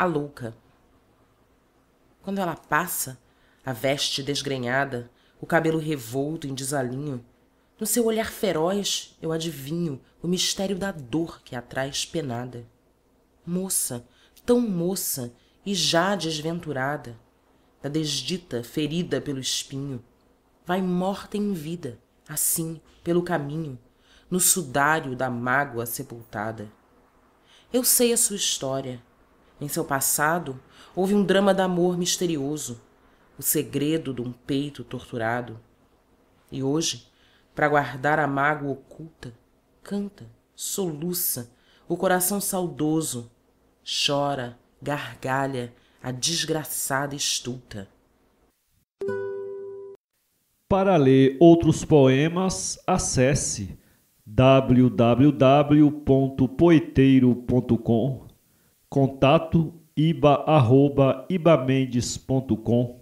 a louca quando ela passa a veste desgrenhada o cabelo revolto em desalinho no seu olhar feroz eu adivinho o mistério da dor que a traz penada moça tão moça e já desventurada da desdita ferida pelo espinho vai morta em vida assim pelo caminho no sudário da mágoa sepultada eu sei a sua história em seu passado houve um drama damor misterioso o segredo dum peito torturado e hoje para guardar a mágoa oculta canta soluça o coração saudoso chora gargalha a desgraçada estulta para ler outros poemas, acesse www.poeteiro.com contato iba, arroba, ibamendes.com